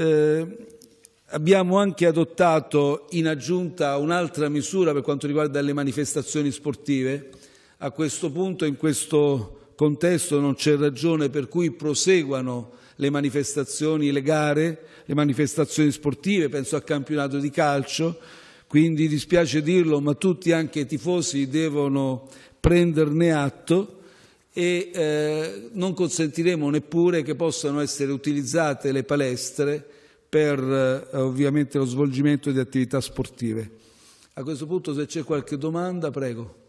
Eh, abbiamo anche adottato in aggiunta un'altra misura per quanto riguarda le manifestazioni sportive. A questo punto, in questo contesto, non c'è ragione per cui proseguano le manifestazioni, le gare, le manifestazioni sportive, penso al campionato di calcio, quindi dispiace dirlo, ma tutti anche i tifosi devono prenderne atto e eh, non consentiremo neppure che possano essere utilizzate le palestre per eh, ovviamente lo svolgimento di attività sportive. A questo punto se c'è qualche domanda, prego.